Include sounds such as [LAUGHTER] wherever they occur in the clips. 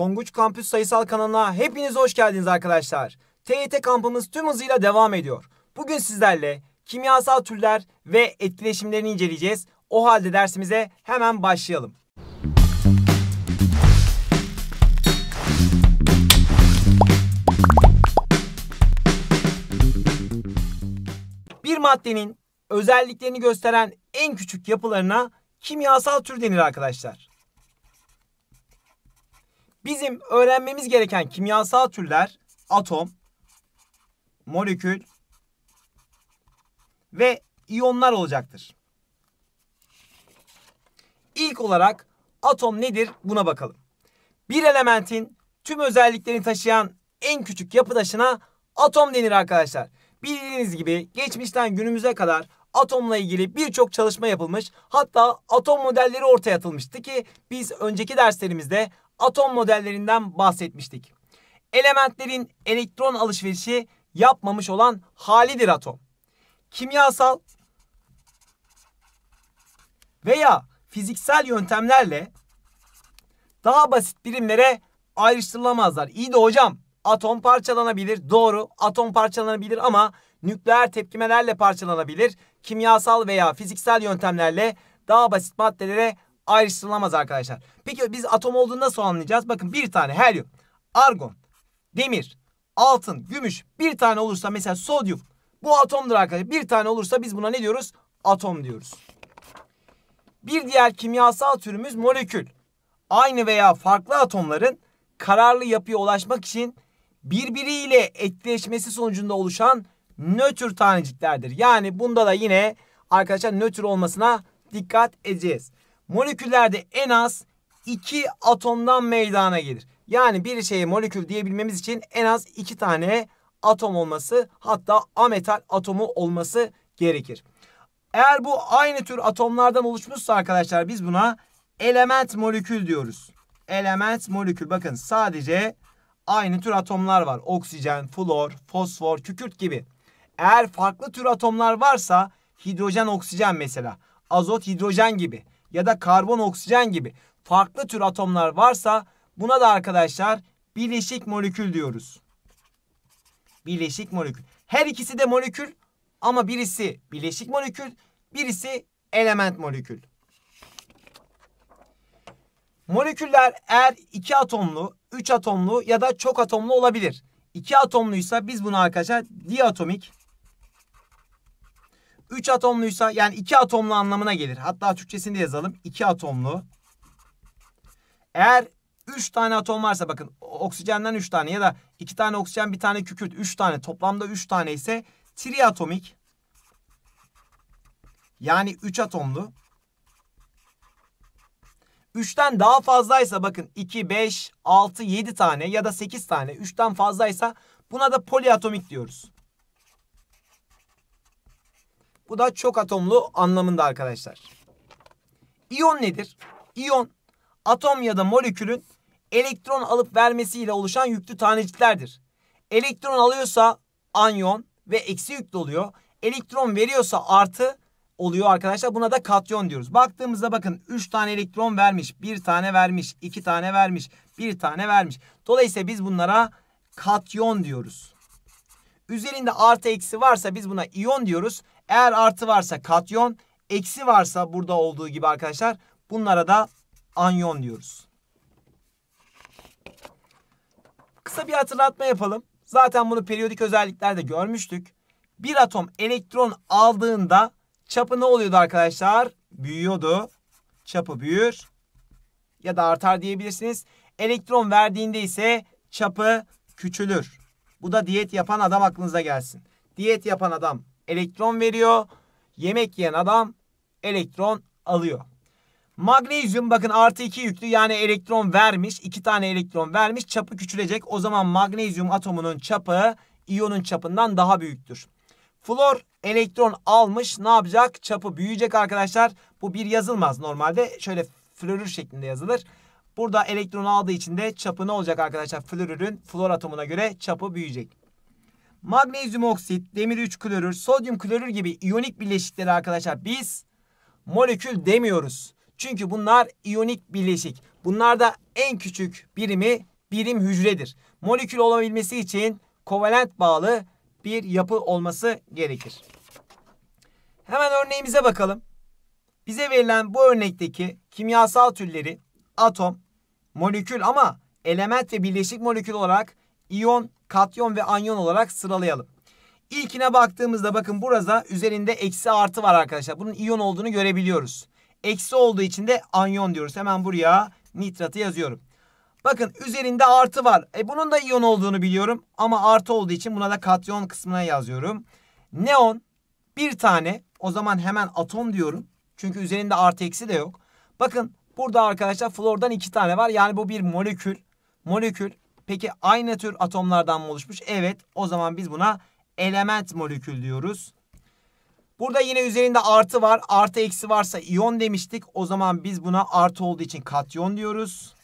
Tonguç Kampüs Sayısal kanalına hepiniz hoş geldiniz arkadaşlar. TYT kampımız tüm hızıyla devam ediyor. Bugün sizlerle kimyasal türler ve etkileşimlerini inceleyeceğiz. O halde dersimize hemen başlayalım. Bir maddenin özelliklerini gösteren en küçük yapılarına kimyasal tür denir arkadaşlar. Bizim öğrenmemiz gereken kimyasal türler atom, molekül ve iyonlar olacaktır. İlk olarak atom nedir buna bakalım. Bir elementin tüm özelliklerini taşıyan en küçük yapı taşına atom denir arkadaşlar. Bildiğiniz gibi geçmişten günümüze kadar atomla ilgili birçok çalışma yapılmış. Hatta atom modelleri ortaya atılmıştı ki biz önceki derslerimizde atom modellerinden bahsetmiştik. Elementlerin elektron alışverişi yapmamış olan halidir atom. Kimyasal veya fiziksel yöntemlerle daha basit birimlere ayrıştırılamazlar. İyi de hocam atom parçalanabilir. Doğru atom parçalanabilir ama nükleer tepkimelerle parçalanabilir. Kimyasal veya fiziksel yöntemlerle daha basit maddelere ayrıştırılamaz arkadaşlar. Peki biz atom olduğunu nasıl anlayacağız? Bakın bir tane helyum, argon, demir, altın, gümüş bir tane olursa mesela sodyum bu atomdur arkadaşlar. Bir tane olursa biz buna ne diyoruz? Atom diyoruz. Bir diğer kimyasal türümüz molekül. Aynı veya farklı atomların kararlı yapıya ulaşmak için birbiriyle etkileşmesi sonucunda oluşan nötr taneciklerdir. Yani bunda da yine arkadaşlar nötr olmasına dikkat edeceğiz moleküllerde en az iki atomdan meydana gelir. Yani bir şeye molekül diyebilmemiz için en az iki tane atom olması hatta ametal atomu olması gerekir. Eğer bu aynı tür atomlardan oluşmuşsa arkadaşlar biz buna element molekül diyoruz. Element molekül bakın sadece aynı tür atomlar var. Oksijen, flor, fosfor, kükürt gibi. Eğer farklı tür atomlar varsa hidrojen, oksijen mesela, azot, hidrojen gibi ya da karbon oksijen gibi farklı tür atomlar varsa buna da arkadaşlar bileşik molekül diyoruz. Bileşik molekül. Her ikisi de molekül ama birisi bileşik molekül, birisi element molekül. Moleküller eğer iki atomlu, üç atomlu ya da çok atomlu olabilir. İki atomluysa biz bunu arkadaşlar diatomik 3 atomluysa yani 2 atomlu anlamına gelir. Hatta Türkçesini de yazalım. 2 atomlu. Eğer 3 tane atom varsa bakın oksijenden 3 tane ya da 2 tane oksijen 1 tane kükürt 3 tane toplamda 3 tane ise triatomik yani 3 atomlu. 3'ten daha fazlaysa bakın 2, 5, 6, 7 tane ya da 8 tane 3'ten fazlaysa buna da poliatomik diyoruz. Bu da çok atomlu anlamında arkadaşlar. İyon nedir? İyon atom ya da molekülün elektron alıp vermesiyle oluşan yüklü taneciklerdir. Elektron alıyorsa anyon ve eksi yüklü oluyor. Elektron veriyorsa artı oluyor arkadaşlar. Buna da katyon diyoruz. Baktığımızda bakın 3 tane elektron vermiş, 1 tane vermiş, 2 tane vermiş, 1 tane vermiş. Dolayısıyla biz bunlara katyon diyoruz. Üzerinde artı eksi varsa biz buna iyon diyoruz. Eğer artı varsa katyon, eksi varsa burada olduğu gibi arkadaşlar bunlara da anyon diyoruz. Kısa bir hatırlatma yapalım. Zaten bunu periyodik özelliklerde görmüştük. Bir atom elektron aldığında çapı ne oluyordu arkadaşlar? Büyüyordu. Çapı büyür ya da artar diyebilirsiniz. Elektron verdiğinde ise çapı küçülür. Bu da diyet yapan adam aklınıza gelsin. Diyet yapan adam elektron veriyor. Yemek yiyen adam elektron alıyor. Magnezyum bakın artı 2 yüklü yani elektron vermiş. 2 tane elektron vermiş. Çapı küçülecek. O zaman magnezyum atomunun çapı iyonun çapından daha büyüktür. Flor elektron almış. Ne yapacak? Çapı büyüyecek arkadaşlar. Bu bir yazılmaz normalde. Şöyle florür şeklinde yazılır. Burada elektron aldığı için de çapı ne olacak arkadaşlar? Florürün flor atomuna göre çapı büyüyecek magnezyum oksit, demir 3 klorür, sodyum klorür gibi iyonik bileşikleri arkadaşlar biz molekül demiyoruz. Çünkü bunlar iyonik bileşik. Bunlar da en küçük birimi birim hücredir. Molekül olabilmesi için kovalent bağlı bir yapı olması gerekir. Hemen örneğimize bakalım. Bize verilen bu örnekteki kimyasal türleri atom, molekül ama element ve bileşik molekül olarak iyon, katyon ve anyon olarak sıralayalım. İlkine baktığımızda bakın burada üzerinde eksi artı var arkadaşlar. Bunun iyon olduğunu görebiliyoruz. Eksi olduğu için de anyon diyoruz. Hemen buraya nitratı yazıyorum. Bakın üzerinde artı var. E bunun da iyon olduğunu biliyorum ama artı olduğu için buna da katyon kısmına yazıyorum. Neon bir tane o zaman hemen atom diyorum. Çünkü üzerinde artı eksi de yok. Bakın burada arkadaşlar flordan iki tane var. Yani bu bir molekül. Molekül Peki aynı tür atomlardan mı oluşmuş? Evet o zaman biz buna element molekül diyoruz. Burada yine üzerinde artı var. Artı eksi varsa iyon demiştik. O zaman biz buna artı olduğu için katyon diyoruz.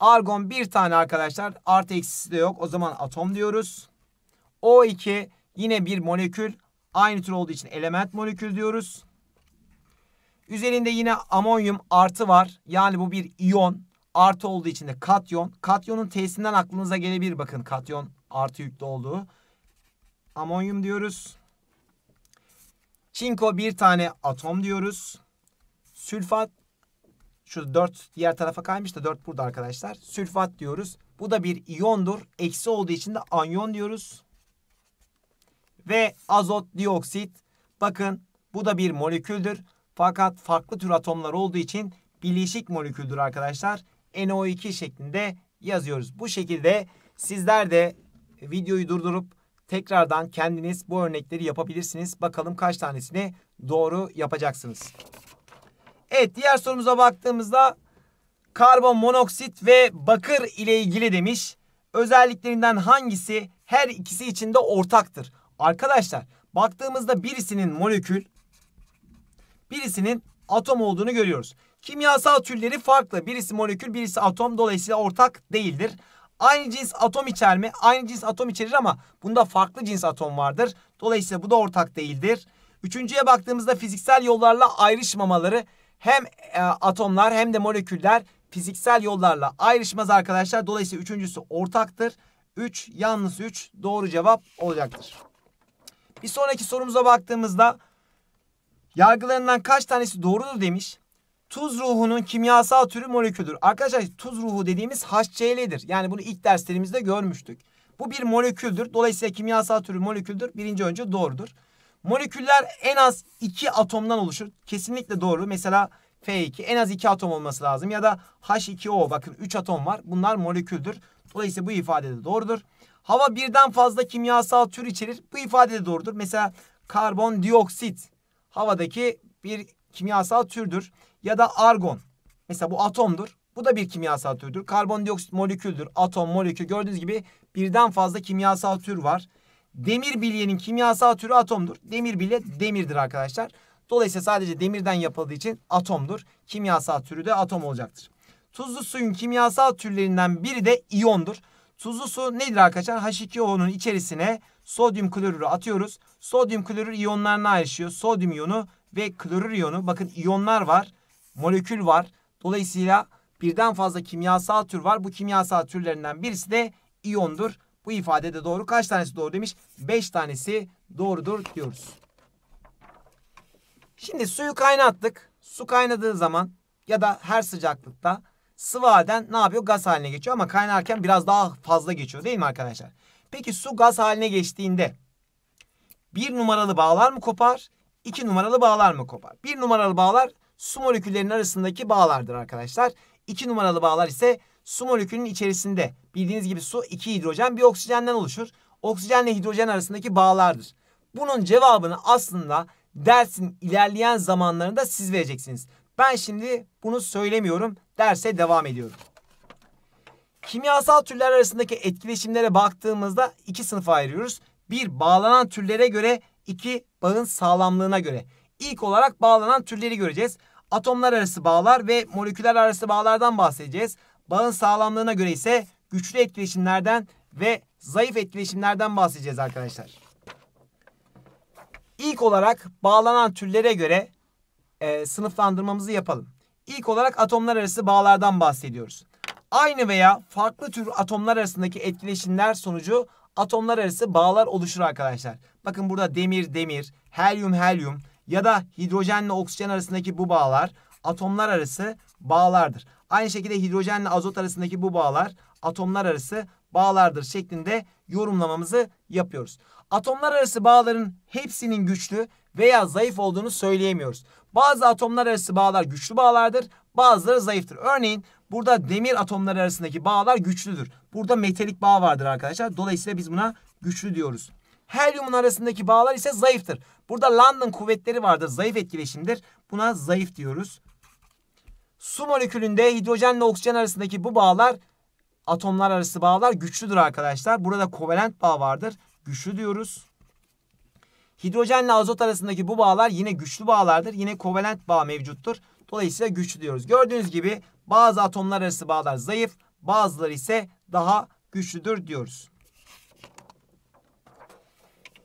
Argon bir tane arkadaşlar. Artı eksisi de yok. O zaman atom diyoruz. O2 yine bir molekül. Aynı tür olduğu için element molekül diyoruz. Üzerinde yine amonyum artı var. Yani bu bir iyon. Artı olduğu için de katyon. Katyonun T'sinden aklınıza gelebilir bakın. Katyon artı yüklü olduğu. Amonyum diyoruz. Çinko bir tane atom diyoruz. Sülfat şu dört diğer tarafa kaymış da dört burada arkadaşlar. Sülfat diyoruz. Bu da bir iyondur. Eksi olduğu için de anyon diyoruz. Ve azot dioksit. Bakın bu da bir moleküldür. Fakat farklı tür atomlar olduğu için bileşik moleküldür arkadaşlar. NO2 şeklinde yazıyoruz. Bu şekilde sizler de videoyu durdurup tekrardan kendiniz bu örnekleri yapabilirsiniz. Bakalım kaç tanesini doğru yapacaksınız. Evet diğer sorumuza baktığımızda karbon monoksit ve bakır ile ilgili demiş. Özelliklerinden hangisi her ikisi için de ortaktır? Arkadaşlar baktığımızda birisinin molekül birisinin atom olduğunu görüyoruz. Kimyasal türleri farklı. Birisi molekül, birisi atom. Dolayısıyla ortak değildir. Aynı cins atom içer mi? Aynı cins atom içerir ama bunda farklı cins atom vardır. Dolayısıyla bu da ortak değildir. Üçüncüye baktığımızda fiziksel yollarla ayrışmamaları hem e, atomlar hem de moleküller fiziksel yollarla ayrışmaz arkadaşlar. Dolayısıyla üçüncüsü ortaktır. 3 yalnız 3 doğru cevap olacaktır. Bir sonraki sorumuza baktığımızda yargılarından kaç tanesi doğrudur demiş. Tuz ruhunun kimyasal türü moleküldür. Arkadaşlar tuz ruhu dediğimiz HCl'dir. Yani bunu ilk derslerimizde görmüştük. Bu bir moleküldür. Dolayısıyla kimyasal türü moleküldür. Birinci önce doğrudur. Moleküller en az iki atomdan oluşur. Kesinlikle doğru. Mesela F2 en az iki atom olması lazım. Ya da H2O bakın üç atom var. Bunlar moleküldür. Dolayısıyla bu ifade de doğrudur. Hava birden fazla kimyasal tür içerir. Bu ifade de doğrudur. Mesela karbondioksit havadaki bir kimyasal türdür ya da argon. Mesela bu atomdur. Bu da bir kimyasal türdür. Karbondioksit moleküldür. Atom, molekül gördüğünüz gibi birden fazla kimyasal tür var. Demir bilyenin kimyasal türü atomdur. Demir bilye demirdir arkadaşlar. Dolayısıyla sadece demirden yapıldığı için atomdur. Kimyasal türü de atom olacaktır. Tuzlu suyun kimyasal türlerinden biri de iyondur. Tuzlu su nedir arkadaşlar? H2O'nun içerisine sodyum klorürü atıyoruz. Sodyum klorür iyonlarına ayrışıyor. Sodyum iyonu ve klorür iyonu. Bakın iyonlar var molekül var. Dolayısıyla birden fazla kimyasal tür var. Bu kimyasal türlerinden birisi de iyondur. Bu ifade de doğru. Kaç tanesi doğru demiş? 5 tanesi doğrudur diyoruz. Şimdi suyu kaynattık. Su kaynadığı zaman ya da her sıcaklıkta sıvı halden ne yapıyor? Gaz haline geçiyor ama kaynarken biraz daha fazla geçiyor değil mi arkadaşlar? Peki su gaz haline geçtiğinde bir numaralı bağlar mı kopar? İki numaralı bağlar mı kopar? Bir numaralı bağlar su moleküllerinin arasındaki bağlardır arkadaşlar. İki numaralı bağlar ise su molekülünün içerisinde. Bildiğiniz gibi su iki hidrojen bir oksijenden oluşur. Oksijenle hidrojen arasındaki bağlardır. Bunun cevabını aslında dersin ilerleyen zamanlarında siz vereceksiniz. Ben şimdi bunu söylemiyorum. Derse devam ediyorum. Kimyasal türler arasındaki etkileşimlere baktığımızda iki sınıfa ayırıyoruz. Bir bağlanan türlere göre, iki bağın sağlamlığına göre. İlk olarak bağlanan türleri göreceğiz atomlar arası bağlar ve moleküler arası bağlardan bahsedeceğiz. Bağın sağlamlığına göre ise güçlü etkileşimlerden ve zayıf etkileşimlerden bahsedeceğiz arkadaşlar. İlk olarak bağlanan türlere göre e, sınıflandırmamızı yapalım. İlk olarak atomlar arası bağlardan bahsediyoruz. Aynı veya farklı tür atomlar arasındaki etkileşimler sonucu atomlar arası bağlar oluşur arkadaşlar. Bakın burada demir demir, helyum helyum, ya da hidrojenle oksijen arasındaki bu bağlar atomlar arası bağlardır. Aynı şekilde hidrojenle azot arasındaki bu bağlar atomlar arası bağlardır şeklinde yorumlamamızı yapıyoruz. Atomlar arası bağların hepsinin güçlü veya zayıf olduğunu söyleyemiyoruz. Bazı atomlar arası bağlar güçlü bağlardır, bazıları zayıftır. Örneğin burada demir atomları arasındaki bağlar güçlüdür. Burada metalik bağ vardır arkadaşlar. Dolayısıyla biz buna güçlü diyoruz. Helyumun arasındaki bağlar ise zayıftır. Burada London kuvvetleri vardır. Zayıf etkileşimdir. Buna zayıf diyoruz. Su molekülünde hidrojenle oksijen arasındaki bu bağlar atomlar arası bağlar güçlüdür arkadaşlar. Burada kovalent bağ vardır. Güçlü diyoruz. Hidrojenle azot arasındaki bu bağlar yine güçlü bağlardır. Yine kovalent bağ mevcuttur. Dolayısıyla güçlü diyoruz. Gördüğünüz gibi bazı atomlar arası bağlar zayıf, bazıları ise daha güçlüdür diyoruz.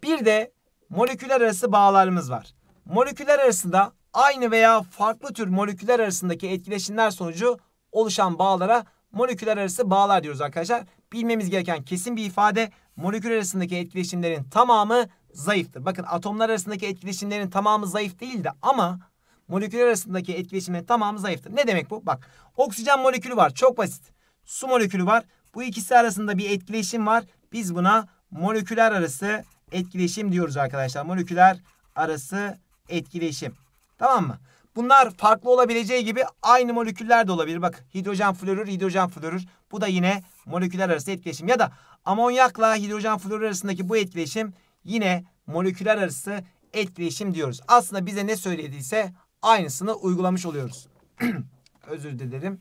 Bir de moleküler arası bağlarımız var. Moleküler arasında aynı veya farklı tür moleküler arasındaki etkileşimler sonucu oluşan bağlara moleküler arası bağlar diyoruz arkadaşlar. Bilmemiz gereken kesin bir ifade molekül arasındaki etkileşimlerin tamamı zayıftır. Bakın atomlar arasındaki etkileşimlerin tamamı zayıf değildi ama moleküller arasındaki etkileşimin tamamı zayıftır. Ne demek bu? Bak oksijen molekülü var çok basit. Su molekülü var. Bu ikisi arasında bir etkileşim var. Biz buna moleküler arası etkileşim diyoruz arkadaşlar. Moleküler arası etkileşim. Tamam mı? Bunlar farklı olabileceği gibi aynı moleküller de olabilir. Bak hidrojen florür, hidrojen florür. Bu da yine moleküler arası etkileşim. Ya da amonyakla hidrojen florür arasındaki bu etkileşim yine moleküler arası etkileşim diyoruz. Aslında bize ne söylediyse aynısını uygulamış oluyoruz. [CLEARS THROAT] Özür dilerim.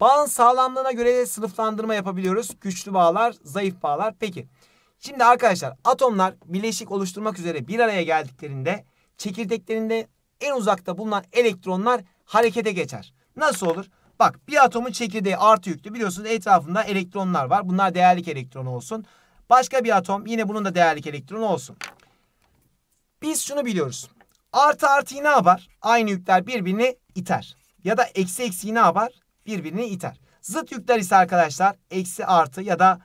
Bağın sağlamlığına göre sınıflandırma yapabiliyoruz. Güçlü bağlar, zayıf bağlar. Peki Şimdi arkadaşlar atomlar bileşik oluşturmak üzere bir araya geldiklerinde çekirdeklerinde en uzakta bulunan elektronlar harekete geçer. Nasıl olur? Bak bir atomun çekirdeği artı yüklü biliyorsunuz etrafında elektronlar var. Bunlar değerli elektron olsun. Başka bir atom yine bunun da değerli elektron olsun. Biz şunu biliyoruz. Artı artıyı ne yapar? Aynı yükler birbirini iter. Ya da eksi eksiyi ne yapar? Birbirini iter. Zıt yükler ise arkadaşlar eksi artı ya da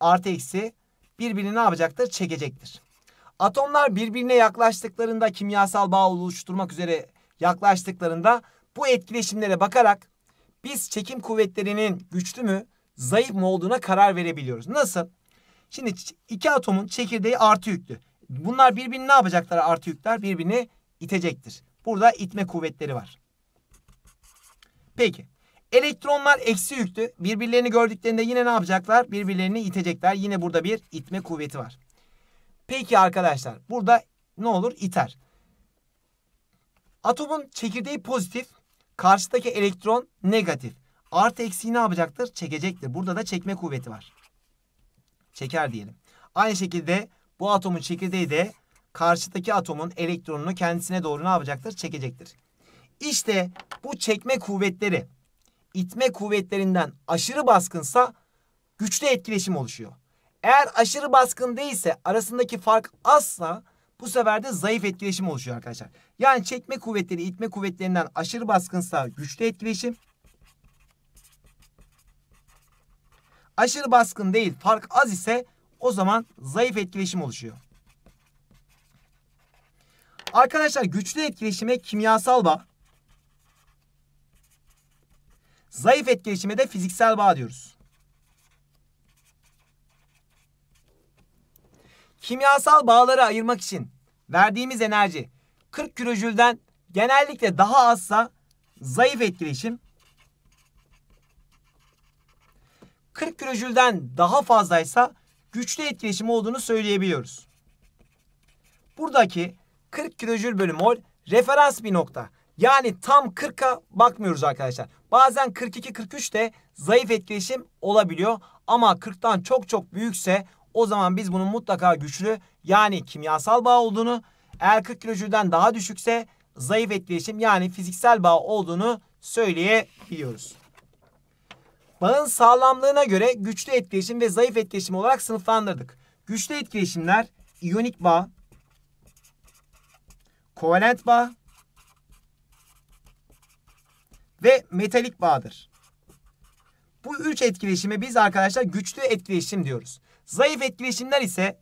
artı eksi birbirini ne yapacaktır? Çekecektir. Atomlar birbirine yaklaştıklarında kimyasal bağ oluşturmak üzere yaklaştıklarında bu etkileşimlere bakarak biz çekim kuvvetlerinin güçlü mü zayıf mı olduğuna karar verebiliyoruz. Nasıl? Şimdi iki atomun çekirdeği artı yüklü. Bunlar birbirini ne yapacaklar artı yükler? Birbirini itecektir. Burada itme kuvvetleri var. Peki. Elektronlar eksi yüklü. Birbirlerini gördüklerinde yine ne yapacaklar? Birbirlerini itecekler. Yine burada bir itme kuvveti var. Peki arkadaşlar burada ne olur? İter. Atomun çekirdeği pozitif. Karşıdaki elektron negatif. Artı eksiği ne yapacaktır? Çekecektir. Burada da çekme kuvveti var. Çeker diyelim. Aynı şekilde bu atomun çekirdeği de karşıdaki atomun elektronunu kendisine doğru ne yapacaktır? Çekecektir. İşte bu çekme kuvvetleri itme kuvvetlerinden aşırı baskınsa güçlü etkileşim oluşuyor. Eğer aşırı baskın değilse arasındaki fark azsa bu sefer de zayıf etkileşim oluşuyor arkadaşlar. Yani çekme kuvvetleri itme kuvvetlerinden aşırı baskınsa güçlü etkileşim. Aşırı baskın değil fark az ise o zaman zayıf etkileşim oluşuyor. Arkadaşlar güçlü etkileşime kimyasal bağ, Zayıf etkileşime de fiziksel bağ diyoruz. Kimyasal bağları ayırmak için verdiğimiz enerji 40 kilojülden genellikle daha azsa zayıf etkileşim 40 kilojülden daha fazlaysa güçlü etkileşim olduğunu söyleyebiliyoruz. Buradaki 40 kilojül bölü mol referans bir nokta. Yani tam 40'a bakmıyoruz arkadaşlar. Bazen 42-43 de zayıf etkileşim olabiliyor. Ama 40'tan çok çok büyükse o zaman biz bunun mutlaka güçlü yani kimyasal bağ olduğunu eğer 40 kilojülden daha düşükse zayıf etkileşim yani fiziksel bağ olduğunu söyleyebiliyoruz. Bağın sağlamlığına göre güçlü etkileşim ve zayıf etkileşim olarak sınıflandırdık. Güçlü etkileşimler iyonik bağ, kovalent bağ, ve metalik bağdır. Bu üç etkileşime biz arkadaşlar güçlü etkileşim diyoruz. Zayıf etkileşimler ise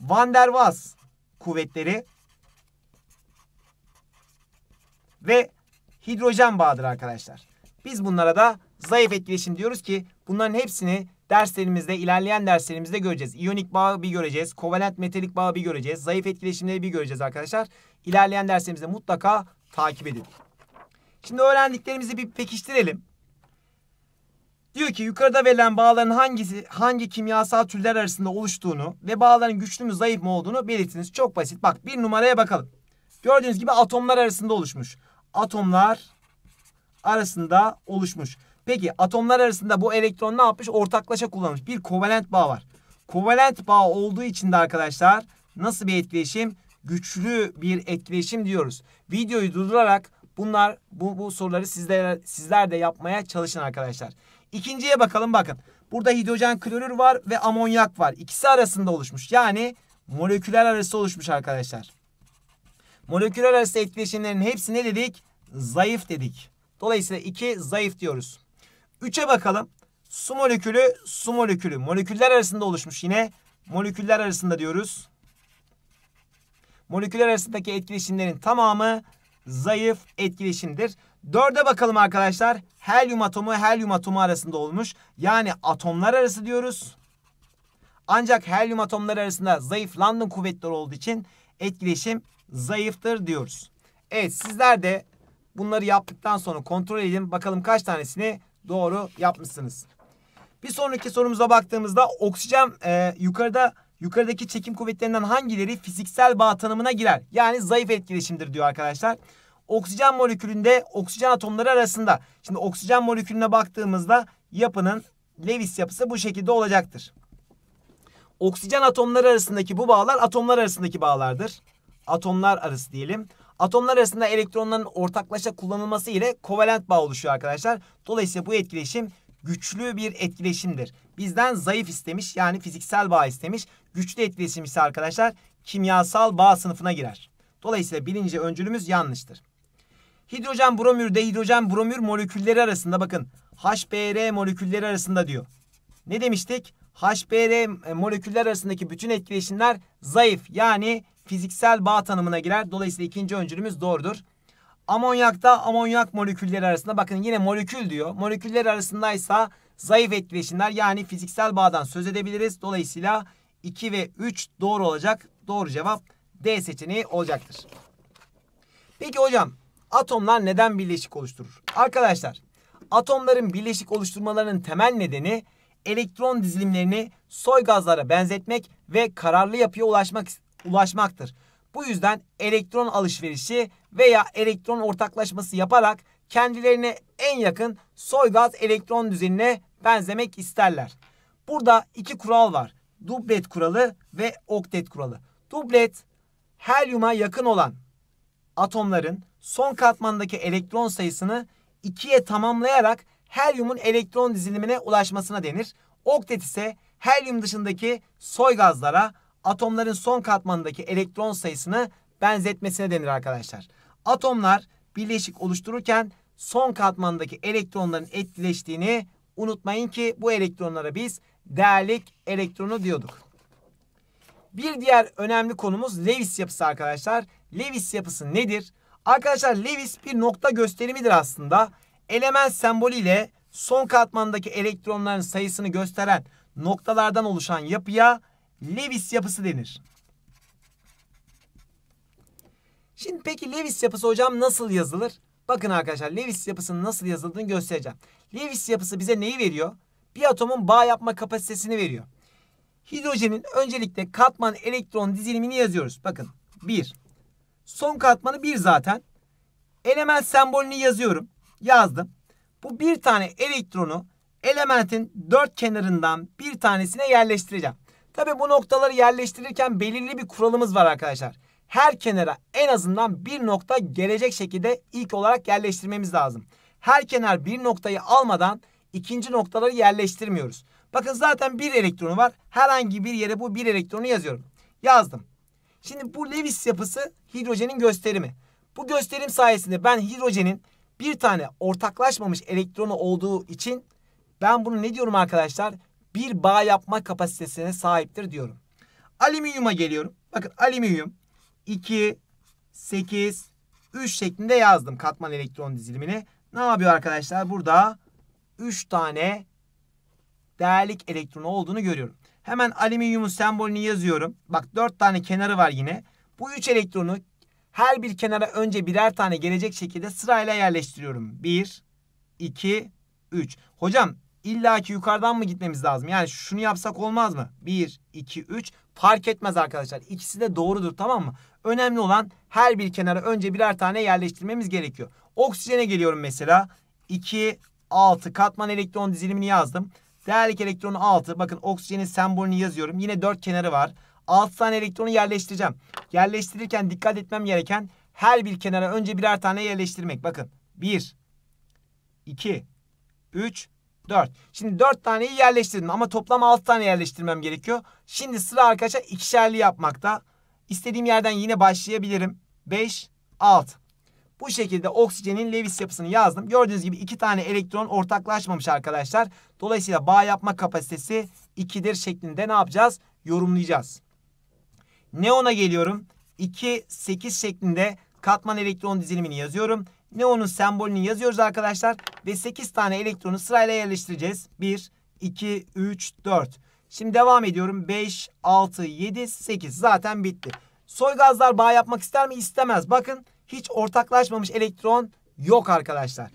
Van der Waals kuvvetleri ve hidrojen bağıdır arkadaşlar. Biz bunlara da zayıf etkileşim diyoruz ki bunların hepsini derslerimizde, ilerleyen derslerimizde göreceğiz. İyonik bağı bir göreceğiz, kovalent metalik bağı bir göreceğiz, zayıf etkileşimleri bir göreceğiz arkadaşlar. İlerleyen derslerimizde mutlaka takip edin. Şimdi öğrendiklerimizi bir pekiştirelim. Diyor ki yukarıda verilen bağların hangisi hangi kimyasal türler arasında oluştuğunu ve bağların güçlü mü zayıf mı olduğunu belirtiniz. Çok basit. Bak bir numaraya bakalım. Gördüğünüz gibi atomlar arasında oluşmuş. Atomlar arasında oluşmuş. Peki atomlar arasında bu elektron ne yapmış? Ortaklaşa kullanmış. Bir kovalent bağ var. Kovalent bağ olduğu için de arkadaşlar nasıl bir etkileşim? Güçlü bir etkileşim diyoruz. Videoyu durdurarak Bunlar bu, bu soruları sizler, sizler de yapmaya çalışın arkadaşlar. İkinciye bakalım bakın. Burada hidrojen klorür var ve amonyak var. İkisi arasında oluşmuş. Yani moleküler arası oluşmuş arkadaşlar. Moleküler arası etkileşimlerin hepsi ne dedik? Zayıf dedik. Dolayısıyla 2 zayıf diyoruz. 3'e bakalım. Su molekülü, su molekülü. Moleküller arasında oluşmuş yine. Moleküller arasında diyoruz. Moleküller arasındaki etkileşimlerin tamamı zayıf etkileşimdir. Dörde bakalım arkadaşlar. Helyum atomu helyum atomu arasında olmuş. Yani atomlar arası diyoruz. Ancak helyum atomları arasında zayıf London kuvvetleri olduğu için etkileşim zayıftır diyoruz. Evet sizler de bunları yaptıktan sonra kontrol edin. Bakalım kaç tanesini doğru yapmışsınız. Bir sonraki sorumuza baktığımızda oksijen e, yukarıda Yukarıdaki çekim kuvvetlerinden hangileri fiziksel bağ tanımına girer? Yani zayıf etkileşimdir diyor arkadaşlar. Oksijen molekülünde oksijen atomları arasında. Şimdi oksijen molekülüne baktığımızda yapının Lewis yapısı bu şekilde olacaktır. Oksijen atomları arasındaki bu bağlar atomlar arasındaki bağlardır. Atomlar arası diyelim. Atomlar arasında elektronların ortaklaşa kullanılması ile kovalent bağ oluşuyor arkadaşlar. Dolayısıyla bu etkileşim güçlü bir etkileşimdir. Bizden zayıf istemiş yani fiziksel bağ istemiş. Güçlü etkileşim ise arkadaşlar kimyasal bağ sınıfına girer. Dolayısıyla birinci öncülümüz yanlıştır. Hidrojen bromür de hidrojen bromür molekülleri arasında bakın HBr molekülleri arasında diyor. Ne demiştik? HBr e, moleküller arasındaki bütün etkileşimler zayıf yani fiziksel bağ tanımına girer. Dolayısıyla ikinci öncülümüz doğrudur. Amonyakta amonyak molekülleri arasında bakın yine molekül diyor. Moleküller arasındaysa zayıf etkileşimler yani fiziksel bağdan söz edebiliriz. Dolayısıyla 2 ve 3 doğru olacak. Doğru cevap D seçeneği olacaktır. Peki hocam atomlar neden birleşik oluşturur? Arkadaşlar atomların birleşik oluşturmalarının temel nedeni elektron dizilimlerini soy gazlara benzetmek ve kararlı yapıya ulaşmak ulaşmaktır. Bu yüzden elektron alışverişi veya elektron ortaklaşması yaparak kendilerine en yakın soy gaz elektron düzenine benzemek isterler. Burada iki kural var. Dublet kuralı ve oktet kuralı. Dublet helyuma yakın olan atomların son katmandaki elektron sayısını ikiye tamamlayarak helyumun elektron dizilimine ulaşmasına denir. Oktet ise helyum dışındaki soy gazlara atomların son katmandaki elektron sayısını benzetmesine denir arkadaşlar. Atomlar birleşik oluştururken son katmandaki elektronların etkileştiğini unutmayın ki bu elektronlara biz değerlik elektronu diyorduk. Bir diğer önemli konumuz Lewis yapısı arkadaşlar. Lewis yapısı nedir? Arkadaşlar Lewis bir nokta gösterimidir aslında. Element sembolüyle son katmandaki elektronların sayısını gösteren noktalardan oluşan yapıya Lewis yapısı denir. Şimdi peki Lewis yapısı hocam nasıl yazılır? Bakın arkadaşlar Lewis yapısının nasıl yazıldığını göstereceğim. Lewis yapısı bize neyi veriyor? Bir atomun bağ yapma kapasitesini veriyor. Hidrojenin öncelikle katman elektron dizilimini yazıyoruz. Bakın 1. Son katmanı 1 zaten. Element sembolünü yazıyorum. Yazdım. Bu bir tane elektronu elementin dört kenarından bir tanesine yerleştireceğim. Tabi bu noktaları yerleştirirken belirli bir kuralımız var arkadaşlar her kenara en azından bir nokta gelecek şekilde ilk olarak yerleştirmemiz lazım. Her kenar bir noktayı almadan ikinci noktaları yerleştirmiyoruz. Bakın zaten bir elektronu var. Herhangi bir yere bu bir elektronu yazıyorum. Yazdım. Şimdi bu Lewis yapısı hidrojenin gösterimi. Bu gösterim sayesinde ben hidrojenin bir tane ortaklaşmamış elektronu olduğu için ben bunu ne diyorum arkadaşlar? Bir bağ yapma kapasitesine sahiptir diyorum. Alüminyuma geliyorum. Bakın alüminyum 2, 8, 3 şeklinde yazdım katman elektron dizilimini. Ne yapıyor arkadaşlar? Burada 3 tane değerlik elektronu olduğunu görüyorum. Hemen alüminyumun sembolünü yazıyorum. Bak 4 tane kenarı var yine. Bu 3 elektronu her bir kenara önce birer tane gelecek şekilde sırayla yerleştiriyorum. 1, 2, 3. Hocam illaki yukarıdan mı gitmemiz lazım? Yani şunu yapsak olmaz mı? 1, 2, 3. Fark etmez arkadaşlar. İkisi de doğrudur tamam mı? Önemli olan her bir kenara önce birer tane yerleştirmemiz gerekiyor. Oksijene geliyorum mesela. 2, 6 katman elektron dizilimini yazdım. Değerlik elektronu 6. Bakın oksijenin sembolünü yazıyorum. Yine 4 kenarı var. 6 tane elektronu yerleştireceğim. Yerleştirirken dikkat etmem gereken her bir kenara önce birer tane yerleştirmek. Bakın 1, 2, 3, 4. Şimdi 4 taneyi yerleştirdim ama toplam 6 tane yerleştirmem gerekiyor. Şimdi sıra arkadaşlar ikişerli yapmakta. İstediğim yerden yine başlayabilirim. 5, 6. Bu şekilde oksijenin Lewis yapısını yazdım. Gördüğünüz gibi iki tane elektron ortaklaşmamış arkadaşlar. Dolayısıyla bağ yapma kapasitesi 2'dir şeklinde ne yapacağız? Yorumlayacağız. Neona geliyorum. 2, 8 şeklinde katman elektron dizilimini yazıyorum neonun sembolünü yazıyoruz arkadaşlar. Ve 8 tane elektronu sırayla yerleştireceğiz. 1, 2, 3, 4. Şimdi devam ediyorum. 5, 6, 7, 8 zaten bitti. Soy gazlar bağ yapmak ister mi? İstemez. Bakın hiç ortaklaşmamış elektron yok arkadaşlar.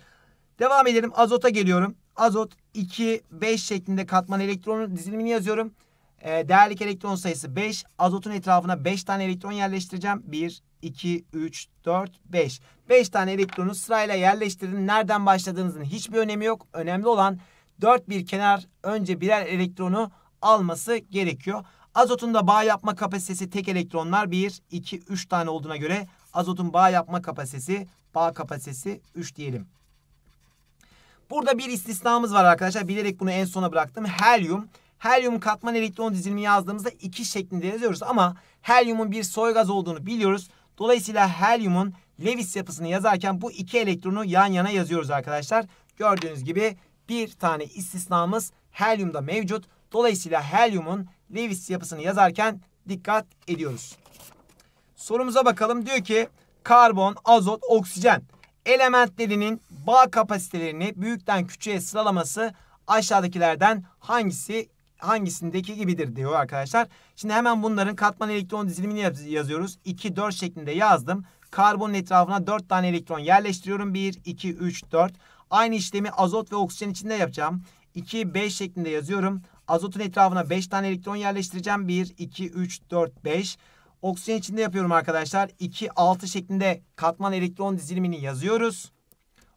Devam edelim. Azota geliyorum. Azot 2, 5 şeklinde katman elektronun dizilimini yazıyorum. Ee, değerlik elektron sayısı 5. Azotun etrafına 5 tane elektron yerleştireceğim. 1, 2, 3, 4, 5. 5 tane elektronu sırayla yerleştirin. Nereden başladığınızın hiçbir önemi yok. Önemli olan 4 bir kenar önce birer elektronu alması gerekiyor. Azotun da bağ yapma kapasitesi tek elektronlar 1, 2, 3 tane olduğuna göre azotun bağ yapma kapasitesi, bağ kapasitesi 3 diyelim. Burada bir istisnamız var arkadaşlar. Bilerek bunu en sona bıraktım. Helyum. Helyum katman elektron dizilimi yazdığımızda iki şeklinde yazıyoruz ama helyumun bir soy gaz olduğunu biliyoruz. Dolayısıyla helyumun Lewis yapısını yazarken bu iki elektronu yan yana yazıyoruz arkadaşlar. Gördüğünüz gibi bir tane istisnamız helyumda mevcut. Dolayısıyla helyumun Lewis yapısını yazarken dikkat ediyoruz. Sorumuza bakalım. Diyor ki karbon, azot, oksijen elementlerinin bağ kapasitelerini büyükten küçüğe sıralaması aşağıdakilerden hangisi hangisindeki gibidir diyor arkadaşlar. Şimdi hemen bunların katman elektron dizilimini yazıyoruz. 2, 4 şeklinde yazdım. Karbonun etrafına 4 tane elektron yerleştiriyorum. 1, 2, 3, 4. Aynı işlemi azot ve oksijen içinde yapacağım. 2, 5 şeklinde yazıyorum. Azotun etrafına 5 tane elektron yerleştireceğim. 1, 2, 3, 4, 5. Oksijen içinde yapıyorum arkadaşlar. 2, 6 şeklinde katman elektron dizilimini yazıyoruz.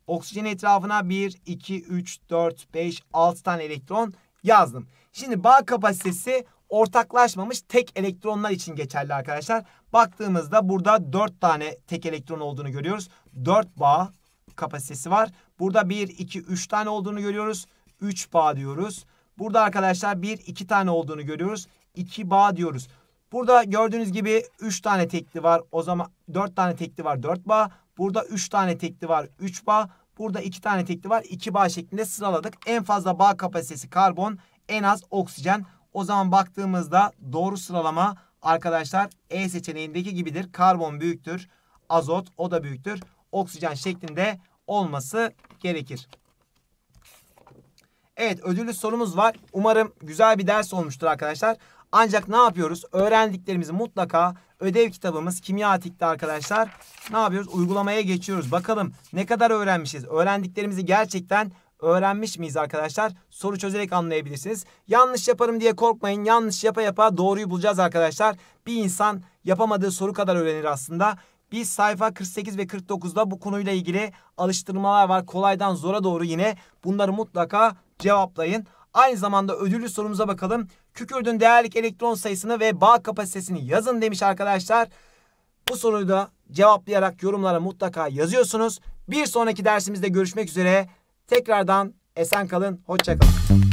Oksijen etrafına 1, 2, 3, 4, 5, 6 tane elektron yazdım. Şimdi bağ kapasitesi ortaklaşmamış tek elektronlar için geçerli arkadaşlar. Baktığımızda burada 4 tane tek elektron olduğunu görüyoruz. 4 bağ kapasitesi var. Burada 1, 2, 3 tane olduğunu görüyoruz. 3 bağ diyoruz. Burada arkadaşlar 1, 2 tane olduğunu görüyoruz. 2 bağ diyoruz. Burada gördüğünüz gibi 3 tane tekli var. O zaman 4 tane tekli var 4 bağ. Burada 3 tane tekli var 3 bağ. Burada 2 tane tekli var 2 bağ şeklinde sıraladık. En fazla bağ kapasitesi karbon en az oksijen. O zaman baktığımızda doğru sıralama arkadaşlar E seçeneğindeki gibidir. Karbon büyüktür. Azot o da büyüktür. Oksijen şeklinde olması gerekir. Evet ödüllü sorumuz var. Umarım güzel bir ders olmuştur arkadaşlar. Ancak ne yapıyoruz? Öğrendiklerimizi mutlaka ödev kitabımız kimya atikte arkadaşlar. Ne yapıyoruz? Uygulamaya geçiyoruz. Bakalım ne kadar öğrenmişiz? Öğrendiklerimizi gerçekten öğrenmiş miyiz arkadaşlar? Soru çözerek anlayabilirsiniz. Yanlış yaparım diye korkmayın. Yanlış yapa yapa doğruyu bulacağız arkadaşlar. Bir insan yapamadığı soru kadar öğrenir aslında. Biz sayfa 48 ve 49'da bu konuyla ilgili alıştırmalar var. Kolaydan zora doğru yine bunları mutlaka cevaplayın. Aynı zamanda ödüllü sorumuza bakalım. Kükürdün değerlik elektron sayısını ve bağ kapasitesini yazın demiş arkadaşlar. Bu soruyu da cevaplayarak yorumlara mutlaka yazıyorsunuz. Bir sonraki dersimizde görüşmek üzere. Tekrardan esen kalın, hoşça kalın.